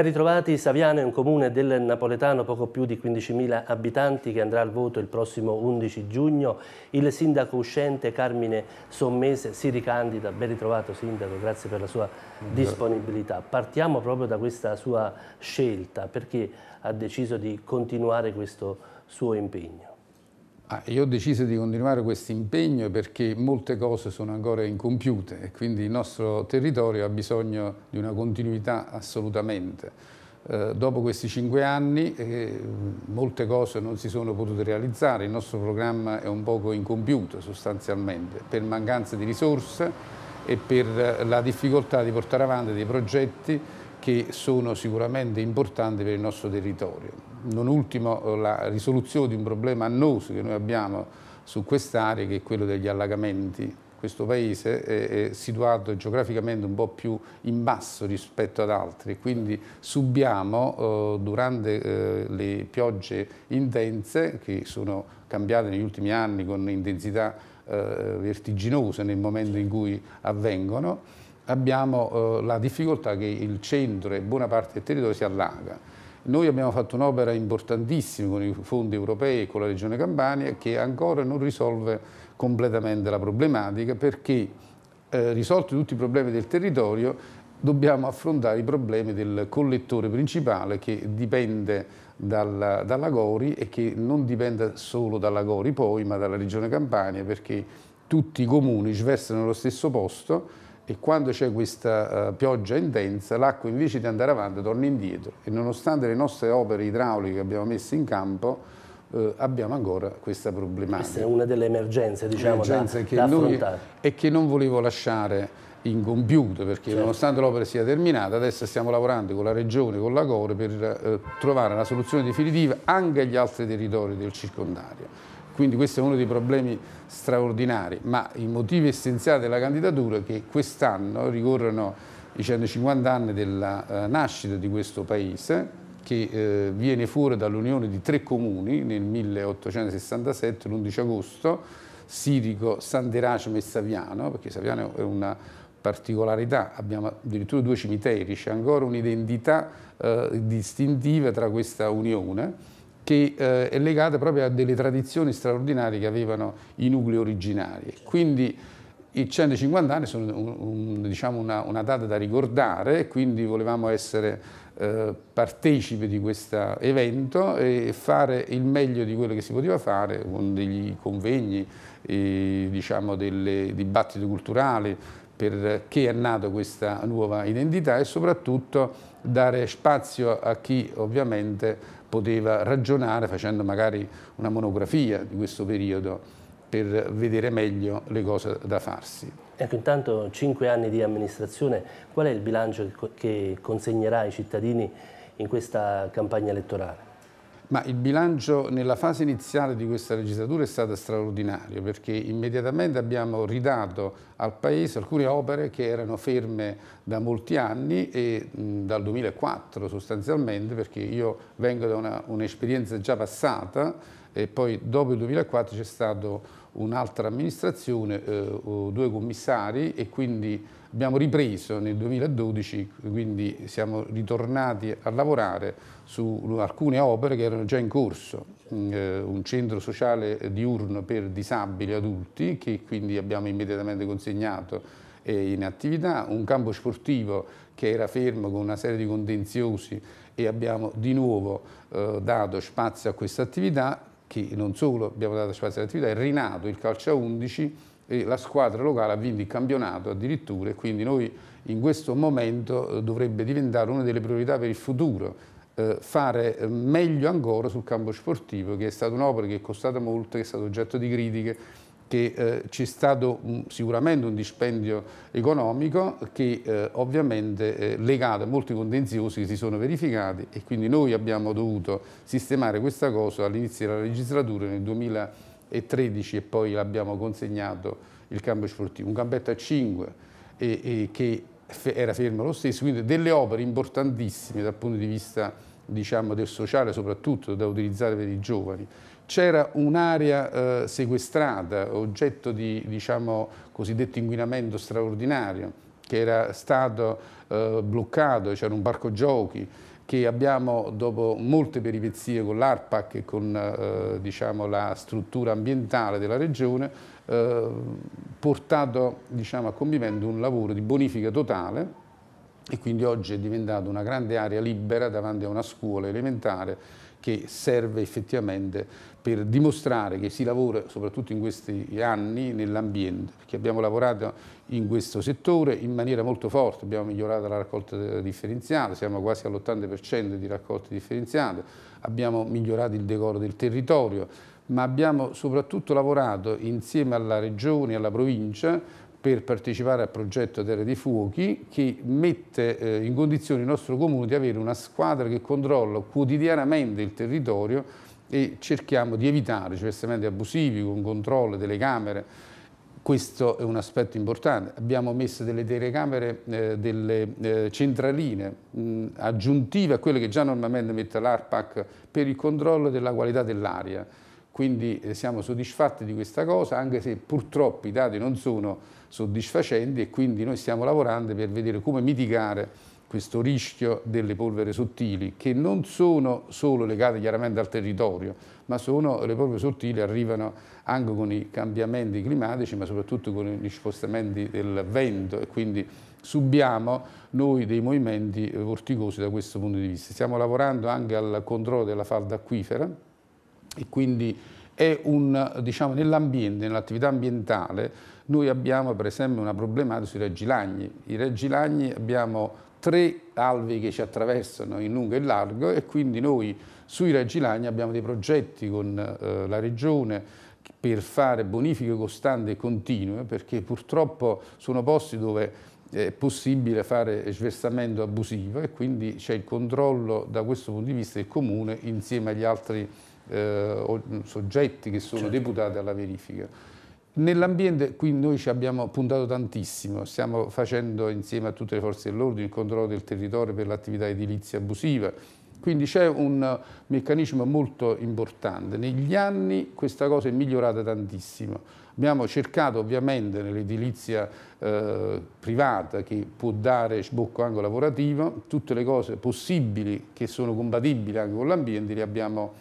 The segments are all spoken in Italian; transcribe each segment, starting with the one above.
Ben ritrovati, Saviano è un comune del Napoletano poco più di 15.000 abitanti che andrà al voto il prossimo 11 giugno. Il sindaco uscente Carmine Sommese si ricandida. Ben ritrovato sindaco, grazie per la sua disponibilità. Partiamo proprio da questa sua scelta, perché ha deciso di continuare questo suo impegno. Ah, io ho deciso di continuare questo impegno perché molte cose sono ancora incompiute e quindi il nostro territorio ha bisogno di una continuità assolutamente. Eh, dopo questi cinque anni eh, molte cose non si sono potute realizzare, il nostro programma è un poco incompiuto sostanzialmente per mancanza di risorse e per eh, la difficoltà di portare avanti dei progetti che sono sicuramente importanti per il nostro territorio non ultimo eh, la risoluzione di un problema annoso che noi abbiamo su quest'area che è quello degli allagamenti. Questo paese è, è situato geograficamente un po' più in basso rispetto ad altri, quindi subiamo eh, durante eh, le piogge intense che sono cambiate negli ultimi anni con intensità eh, vertiginose nel momento in cui avvengono, abbiamo eh, la difficoltà che il centro e buona parte del territorio si allaga noi abbiamo fatto un'opera importantissima con i fondi europei e con la Regione Campania che ancora non risolve completamente la problematica perché eh, risolti tutti i problemi del territorio dobbiamo affrontare i problemi del collettore principale che dipende dalla, dalla Gori e che non dipende solo dalla Gori poi ma dalla Regione Campania perché tutti i comuni versano nello stesso posto e quando c'è questa eh, pioggia intensa l'acqua invece di andare avanti torna indietro e nonostante le nostre opere idrauliche che abbiamo messo in campo eh, abbiamo ancora questa problematica. Questa è una delle emergenze, diciamo, emergenze da, che da noi, E che non volevo lasciare incompiuto perché certo. nonostante l'opera sia terminata adesso stiamo lavorando con la regione, con la Core per eh, trovare la soluzione definitiva anche agli altri territori del circondario quindi questo è uno dei problemi straordinari, ma i motivi essenziali della candidatura è che quest'anno ricorrono i 150 anni della eh, nascita di questo paese, che eh, viene fuori dall'unione di tre comuni nel 1867, l'11 agosto, Sirico, Sant'Eracimo e Saviano, perché Saviano è una particolarità, abbiamo addirittura due cimiteri, c'è ancora un'identità eh, distintiva tra questa unione che eh, è legata proprio a delle tradizioni straordinarie che avevano i nuclei originari. Quindi i 150 anni sono un, un, diciamo una, una, data da ricordare, quindi volevamo essere eh, partecipi di questo evento e fare il meglio di quello che si poteva fare con degli convegni, e, eh, diciamo, delle, dibattiti culturali, perché è nata questa nuova identità e soprattutto dare spazio a chi ovviamente poteva ragionare facendo magari una monografia di questo periodo per vedere meglio le cose da farsi. Ecco, intanto cinque anni di amministrazione, qual è il bilancio che consegnerà ai cittadini in questa campagna elettorale? Ma il bilancio nella fase iniziale di questa legislatura è stato straordinario perché immediatamente abbiamo ridato al Paese alcune opere che erano ferme da molti anni e mh, dal 2004 sostanzialmente perché io vengo da un'esperienza già passata e poi dopo il 2004 c'è stato un'altra amministrazione, eh, due commissari e quindi abbiamo ripreso nel 2012, quindi siamo ritornati a lavorare su alcune opere che erano già in corso, mm, eh, un centro sociale diurno per disabili adulti che quindi abbiamo immediatamente consegnato eh, in attività, un campo sportivo che era fermo con una serie di contenziosi e abbiamo di nuovo eh, dato spazio a questa attività che non solo abbiamo dato spazio all'attività, è rinato il calcio a 11 e la squadra locale ha vinto il campionato addirittura e quindi noi in questo momento eh, dovrebbe diventare una delle priorità per il futuro eh, fare eh, meglio ancora sul campo sportivo, che è stata un'opera che è costata molto, che è stata oggetto di critiche, che eh, c'è stato un, sicuramente un dispendio economico che eh, ovviamente è eh, legato a molti contenziosi che si sono verificati e quindi noi abbiamo dovuto sistemare questa cosa all'inizio della legislatura nel 2013 e poi l'abbiamo consegnato il cambio sportivo, un campetto a 5 e, e che era fermo lo stesso, quindi delle opere importantissime dal punto di vista diciamo, del sociale soprattutto da utilizzare per i giovani. C'era un'area eh, sequestrata, oggetto di diciamo, cosiddetto inquinamento straordinario, che era stato eh, bloccato, c'era un parco giochi, che abbiamo dopo molte peripezie con l'ARPAC e con eh, diciamo, la struttura ambientale della regione eh, portato diciamo, a compimento un lavoro di bonifica totale e quindi oggi è diventata una grande area libera davanti a una scuola elementare che serve effettivamente per dimostrare che si lavora soprattutto in questi anni nell'ambiente, perché abbiamo lavorato in questo settore in maniera molto forte, abbiamo migliorato la raccolta differenziata, siamo quasi all'80% di raccolta differenziata, abbiamo migliorato il decoro del territorio, ma abbiamo soprattutto lavorato insieme alla regione e alla provincia per partecipare al progetto Terra dei Fuochi che mette eh, in condizione il nostro comune di avere una squadra che controlla quotidianamente il territorio e cerchiamo di evitare cestamenti cioè, abusivi con controllo delle camere. Questo è un aspetto importante. Abbiamo messo delle telecamere, eh, delle eh, centraline mh, aggiuntive a quelle che già normalmente mette l'ARPAC per il controllo della qualità dell'aria. Quindi eh, siamo soddisfatti di questa cosa, anche se purtroppo i dati non sono soddisfacenti e quindi noi stiamo lavorando per vedere come mitigare questo rischio delle polvere sottili che non sono solo legate chiaramente al territorio, ma sono, le polvere sottili arrivano anche con i cambiamenti climatici, ma soprattutto con gli spostamenti del vento e quindi subiamo noi dei movimenti eh, vorticosi da questo punto di vista. Stiamo lavorando anche al controllo della falda acquifera e quindi diciamo, nell'ambiente, nell'attività ambientale, noi abbiamo per esempio una problematica sui reggi lagni. I reggi lagni abbiamo tre alvi che ci attraversano in lungo e largo e quindi noi sui reggi lagni abbiamo dei progetti con eh, la regione per fare bonifiche costanti e continue perché purtroppo sono posti dove è possibile fare sversamento abusivo e quindi c'è il controllo da questo punto di vista del comune insieme agli altri eh, mm, soggetti che sono certo. deputati alla verifica. Nell'ambiente qui noi ci abbiamo puntato tantissimo, stiamo facendo insieme a tutte le forze dell'ordine il controllo del territorio per l'attività edilizia abusiva, quindi c'è un meccanismo molto importante. Negli anni questa cosa è migliorata tantissimo. Abbiamo cercato ovviamente nell'edilizia eh, privata che può dare sbocco anche lavorativo, tutte le cose possibili che sono compatibili anche con l'ambiente le abbiamo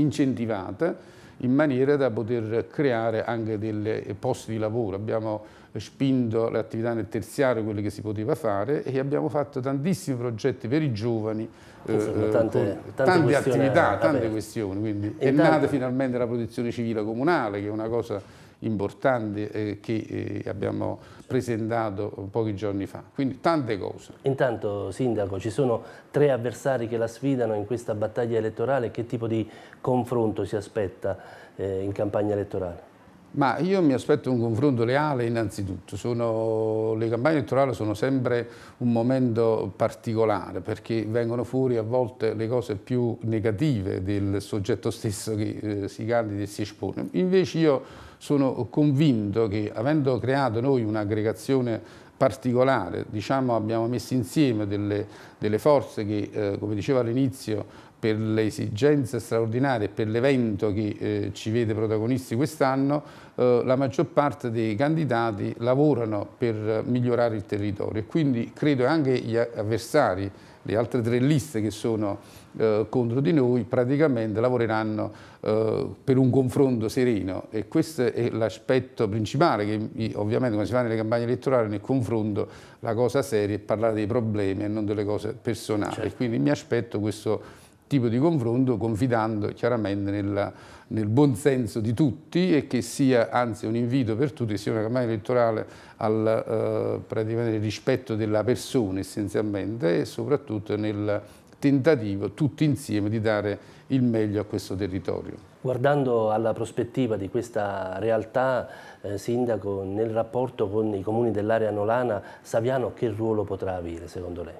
incentivata in maniera da poter creare anche dei posti di lavoro. Abbiamo spinto le attività nel terziario, quelle che si poteva fare, e abbiamo fatto tantissimi progetti per i giovani, Insomma, eh, eh, tante, tante, tante attività, tante questioni. Quindi è nata finalmente la protezione civile comunale, che è una cosa importante eh, che eh, abbiamo presentato pochi giorni fa. Quindi tante cose. Intanto Sindaco, ci sono tre avversari che la sfidano in questa battaglia elettorale, che tipo di confronto si aspetta eh, in campagna elettorale? Ma io mi aspetto un confronto leale innanzitutto, sono, le campagne elettorali sono sempre un momento particolare perché vengono fuori a volte le cose più negative del soggetto stesso che eh, si candida e si espone. Invece io sono convinto che avendo creato noi un'aggregazione particolare, diciamo abbiamo messo insieme delle, delle forze che, eh, come dicevo all'inizio, per le esigenze straordinarie e per l'evento che eh, ci vede protagonisti quest'anno, eh, la maggior parte dei candidati lavorano per migliorare il territorio e quindi credo anche gli avversari le altre tre liste che sono eh, contro di noi praticamente lavoreranno eh, per un confronto sereno e questo è l'aspetto principale che ovviamente quando si fa nelle campagne elettorali nel confronto la cosa seria è parlare dei problemi e non delle cose personali. Certo. Quindi mi aspetto questo tipo di confronto confidando chiaramente nella, nel buon senso di tutti e che sia anzi un invito per tutti, sia una campagna elettorale al eh, rispetto della persona essenzialmente e soprattutto nel tentativo tutti insieme di dare il meglio a questo territorio. Guardando alla prospettiva di questa realtà, eh, Sindaco, nel rapporto con i comuni dell'area nolana, Saviano che ruolo potrà avere secondo lei?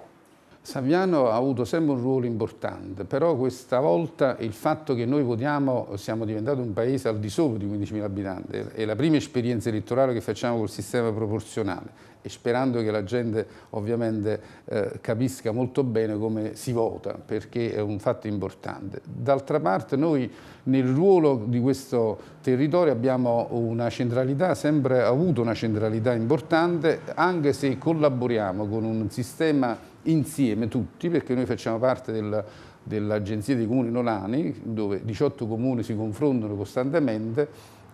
Saviano ha avuto sempre un ruolo importante, però questa volta il fatto che noi votiamo, siamo diventati un paese al di sopra di 15.000 abitanti, è la prima esperienza elettorale che facciamo col sistema proporzionale e sperando che la gente ovviamente eh, capisca molto bene come si vota, perché è un fatto importante. D'altra parte noi nel ruolo di questo territorio abbiamo una centralità, sempre avuto una centralità importante, anche se collaboriamo con un sistema insieme tutti, perché noi facciamo parte del dell'Agenzia dei Comuni Nolani, dove 18 comuni si confrontano costantemente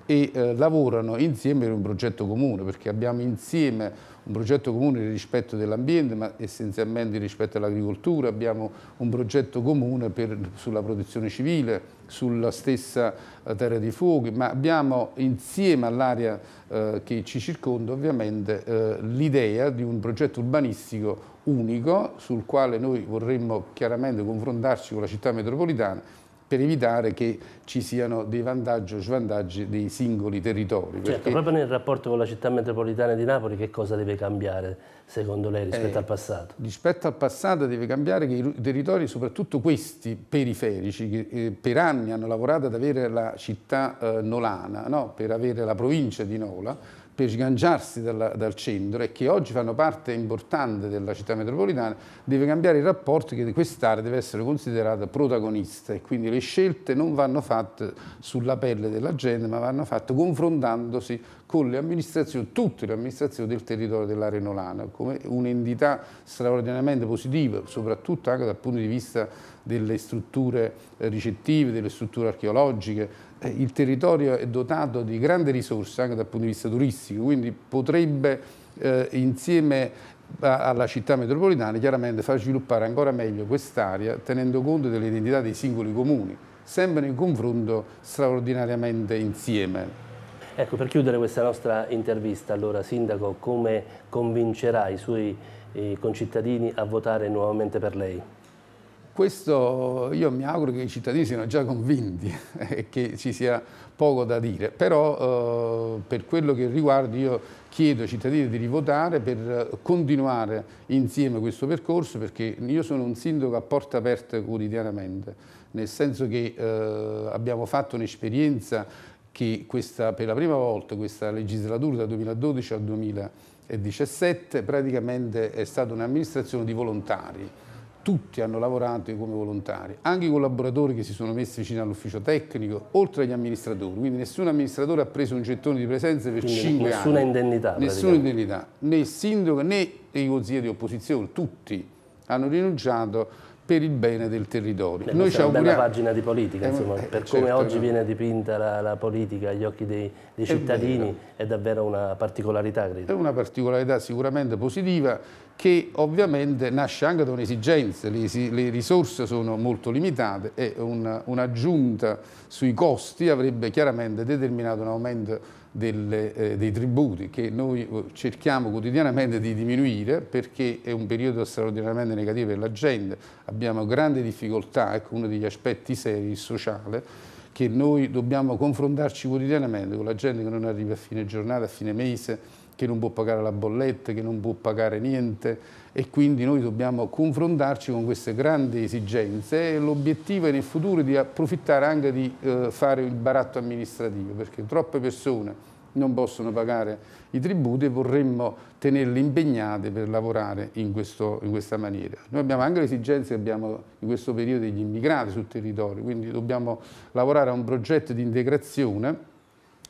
e eh, lavorano insieme per un progetto comune, perché abbiamo insieme un progetto comune di rispetto dell'ambiente, ma essenzialmente di rispetto all'agricoltura, abbiamo un progetto comune per, sulla protezione civile, sulla stessa eh, terra di fuochi, ma abbiamo insieme all'area eh, che ci circonda ovviamente eh, l'idea di un progetto urbanistico unico sul quale noi vorremmo chiaramente confrontarci con la città metropolitana per evitare che ci siano dei vantaggi o svantaggi dei singoli territori. Certo, proprio nel rapporto con la città metropolitana di Napoli che cosa deve cambiare secondo lei rispetto eh, al passato? Rispetto al passato deve cambiare che i territori, soprattutto questi periferici, che eh, per anni hanno lavorato ad avere la città eh, nolana, no? per avere la provincia di Nola, per sganciarsi dalla, dal centro e che oggi fanno parte importante della città metropolitana, deve cambiare il rapporto che quest'area deve essere considerata protagonista e quindi le scelte non vanno fatte sulla pelle della gente ma vanno fatte confrontandosi con le amministrazioni, tutte le amministrazioni del territorio dell'area Nolana, come un'entità straordinariamente positiva, soprattutto anche dal punto di vista delle strutture eh, ricettive, delle strutture archeologiche. Eh, il territorio è dotato di grandi risorse anche dal punto di vista turistico, quindi potrebbe eh, insieme alla città metropolitana chiaramente far sviluppare ancora meglio quest'area tenendo conto dell'identità dei singoli comuni, sempre in confronto straordinariamente insieme. Ecco, per chiudere questa nostra intervista, allora Sindaco, come convincerà i suoi eh, concittadini a votare nuovamente per lei? Questo io mi auguro che i cittadini siano già convinti e che ci sia poco da dire, però eh, per quello che riguarda io chiedo ai cittadini di rivotare per continuare insieme questo percorso perché io sono un sindaco a porta aperta quotidianamente, nel senso che eh, abbiamo fatto un'esperienza che questa, per la prima volta questa legislatura da 2012 al 2017 praticamente è stata un'amministrazione di volontari. Tutti hanno lavorato come volontari, anche i collaboratori che si sono messi vicino all'ufficio tecnico, oltre agli amministratori. Quindi nessun amministratore ha preso un gettone di presenza per Quindi 5 nessuna anni. Indennità, nessuna indennità. Né il sindaco né i consiglieri di opposizione, tutti hanno rinunciato per il bene del territorio. Beh, Noi ci auguriamo... una pagina di politica, eh, insomma, eh, per certo, come eh. oggi no. viene dipinta la, la, politica agli occhi dei, dei cittadini è, è, davvero una particolarità, credo. È una particolarità sicuramente positiva che ovviamente nasce anche da un'esigenza, le, le, risorse sono molto limitate e un'aggiunta una, sui costi avrebbe chiaramente determinato un aumento delle, eh, dei tributi che noi eh, cerchiamo quotidianamente di diminuire perché è un periodo straordinariamente negativo per la gente, abbiamo grandi difficoltà, ecco uno degli aspetti seri, il sociale, che noi dobbiamo confrontarci quotidianamente con la gente che non arriva a fine giornata, a fine mese, che non può pagare la bolletta, che non può pagare niente e quindi noi dobbiamo confrontarci con queste grandi esigenze e l'obiettivo nel futuro è di approfittare anche di eh, fare il baratto amministrativo perché troppe persone non possono pagare i tributi e vorremmo tenerle impegnate per lavorare in, questo, in questa maniera. Noi abbiamo anche le esigenze che abbiamo in questo periodo degli immigrati sul territorio, quindi dobbiamo lavorare a un progetto di integrazione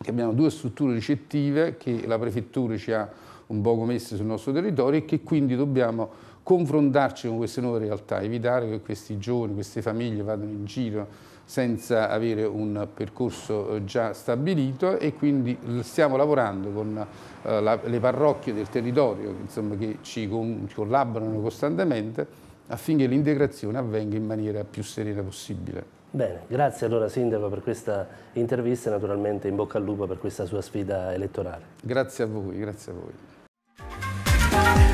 che abbiamo due strutture ricettive che la prefettura ci ha un poco messe sul nostro territorio e che quindi dobbiamo confrontarci con queste nuove realtà, evitare che questi giovani, queste famiglie vadano in giro senza avere un percorso eh, già stabilito e quindi stiamo lavorando con eh, le parrocchie del territorio insomma, che ci collaborano costantemente affinché l'integrazione avvenga in maniera più serena possibile. Bene, grazie allora Sindaco per questa intervista e naturalmente in bocca al lupo per questa sua sfida elettorale. Grazie a voi, grazie a voi.